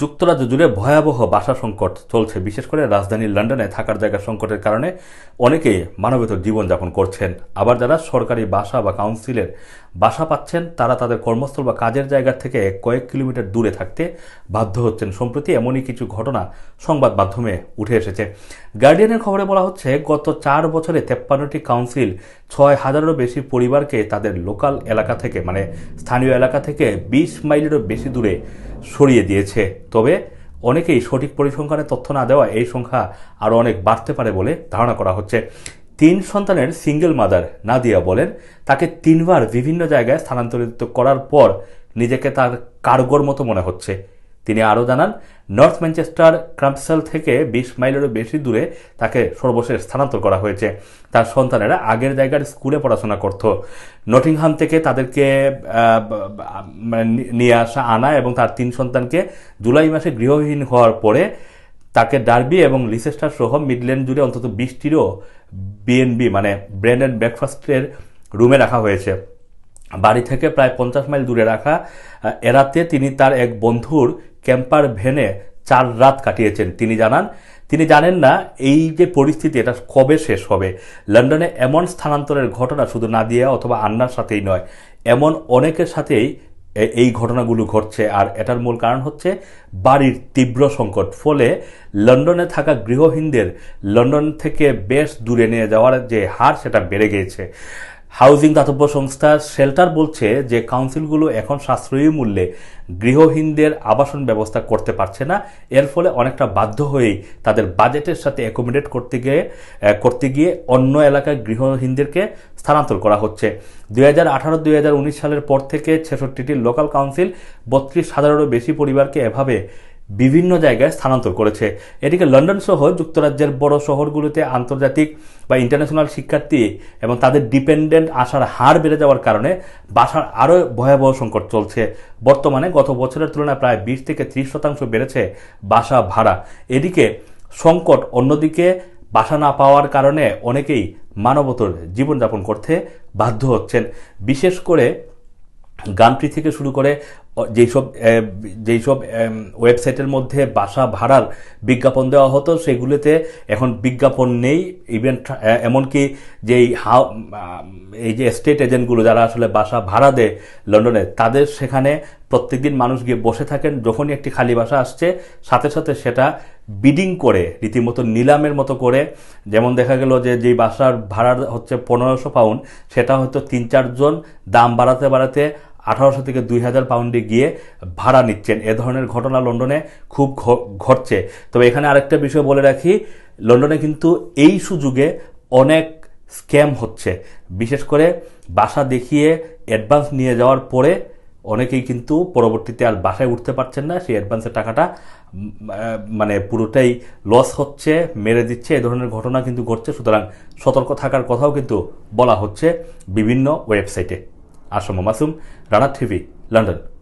যুক্তরাজ্য জুড়ে ভয়াবহ বাসা সংকট চলছে বিশেষ করে রাজধানী লন্ডনে থাকার জায়গার সংকটের কারণে অনেকেই মানবেতর জীবনযাপন করছেন আবার যারা সরকারি বাসা বা কাউন্সিলের বাসা পাচ্ছেন তারা তাদের কর্মস্থল বা কাজের জায়গা থেকে কয়েক কিলোমিটার দূরে থাকতে বাধ্য হচ্ছেন সম্প্রতি এমনই কিছু ঘটনা সংবাদ মাধ্যমে উঠে এসেছে গার্ডিয়ানের খবরে বলা হচ্ছে গত চার বছরে তেপ্পান্নটি কাউন্সিল ছয় হাজারেরও বেশি পরিবারকে তাদের লোকাল এলাকা থেকে মানে স্থানীয় এলাকা থেকে বিশ মাইলেরও বেশি দূরে সরিয়ে দিয়েছে তবে অনেকেই সঠিক পরিসংখ্যানের তথ্য না দেওয়া এই সংখ্যা আরও অনেক বাড়তে পারে বলে ধারণা করা হচ্ছে তিন সন্তানের সিঙ্গেল মাদার নাদিয়া বলেন তাকে তিনবার বিভিন্ন জায়গায় স্থানান্তরিত করার পর নিজেকে তার কার্গোর মতো মনে হচ্ছে তিনি আরও জানান নর্থ ম্যানচেস্টার ক্রাম্পসেল থেকে বিশ মাইলেরও বেশি দূরে তাকে সর্বশেষ স্থানান্তর করা হয়েছে তার সন্তানেরা আগের জায়গার স্কুলে পড়াশোনা করত নটিংহাম থেকে তাদেরকে মানে নিয়ে আসা আনা এবং তার তিন সন্তানকে জুলাই মাসে গৃহহীন হওয়ার পরে তাকে ডার্বি এবং লিসেস্টার সহ মিডল্যান্ড জুড়ে অন্তত বিশটিরও বিএনবি মানে ব্রেন অ্যান্ড ব্রেকফাস্টের রুমে রাখা হয়েছে বাড়ি থেকে প্রায় পঞ্চাশ মাইল দূরে রাখা এরাতে তিনি তার এক বন্ধুর ক্যাম্পার ভ্যানে চার রাত কাটিয়েছেন তিনি জানান তিনি জানেন না এই যে পরিস্থিতি এটা কবে শেষ হবে লন্ডনে এমন স্থানান্তরের ঘটনা শুধু না দিয়ে অথবা আন্নার সাথেই নয় এমন অনেকের সাথেই এই ঘটনাগুলো ঘটছে আর এটার মূল কারণ হচ্ছে বাড়ির তীব্র সংকট ফলে লন্ডনে থাকা গৃহহীনদের লন্ডন থেকে বেশ দূরে নিয়ে যাওয়ার যে হার সেটা বেড়ে গিয়েছে হাউজিং দাতব্য সংস্থা শেল্টার বলছে যে কাউন্সিলগুলো এখন সাশ্রয়ী মূল্যে গৃহহীনদের আবাসন ব্যবস্থা করতে পারছে না এর ফলে অনেকটা বাধ্য হয়েই তাদের বাজেটের সাথে অ্যাকোমোডেট করতে গিয়ে করতে গিয়ে অন্য এলাকায় গৃহহীনদেরকে স্থানান্তর করা হচ্ছে দুই হাজার আঠারো দুই সালের পর থেকে ছেষট্টিটি লোকাল কাউন্সিল বত্রিশ হাজারেরও বেশি পরিবারকে এভাবে বিভিন্ন জায়গায় স্থানান্তর করেছে এদিকে লন্ডন সহ যুক্তরাজ্যের বড় শহরগুলোতে আন্তর্জাতিক বা ইন্টারন্যাশনাল শিক্ষার্থী এবং তাদের ডিপেন্ডেন্ট আসার হার বেড়ে যাওয়ার কারণে বাসার আরও ভয়াবহ সংকট চলছে বর্তমানে গত বছরের তুলনায় প্রায় বিশ থেকে ত্রিশ শতাংশ বেড়েছে বাসা ভাড়া এদিকে সংকট অন্যদিকে বাসা না পাওয়ার কারণে অনেকেই মানবতর জীবনযাপন করতে বাধ্য হচ্ছেন বিশেষ করে গান্ট্রি থেকে শুরু করে যেসব যেসব ওয়েবসাইটের মধ্যে বাসা ভাড়ার বিজ্ঞাপন দেওয়া হতো সেগুলোতে এখন বিজ্ঞাপন নেই ইভেন এমনকি যেই হাউ এই যে স্টেট এজেন্টগুলো যারা আসলে বাসা ভাড়া দেয় লন্ডনে তাদের সেখানে প্রত্যেকদিন মানুষ গিয়ে বসে থাকেন যখনই একটি খালি বাসা আসছে সাথে সাথে সেটা বিডিং করে রীতিমতো নিলামের মতো করে যেমন দেখা গেল যে যেই বাসার ভাড়া হচ্ছে পনেরোশো পাউন্ড সেটা হয়তো তিন চারজন দাম বাড়াতে বাড়াতে আঠারোশো থেকে দুই হাজার পাউন্ডে গিয়ে ভাড়া নিচ্ছেন এ ধরনের ঘটনা লন্ডনে খুব ঘটছে তবে এখানে আরেকটা বিষয় বলে রাখি লন্ডনে কিন্তু এই সুযোগে অনেক স্ক্যাম হচ্ছে বিশেষ করে বাসা দেখিয়ে অ্যাডভান্স নিয়ে যাওয়ার পরে অনেকেই কিন্তু পরবর্তীতে আর বাসায় উঠতে পারছেন না সেই অ্যাডভান্সের টাকাটা মানে পুরোটাই লস হচ্ছে মেরে দিচ্ছে এ ধরনের ঘটনা কিন্তু ঘটছে সুতরাং সতর্ক থাকার কথাও কিন্তু বলা হচ্ছে বিভিন্ন ওয়েবসাইটে আসাম মাসুম রানা টিভি লন্ডন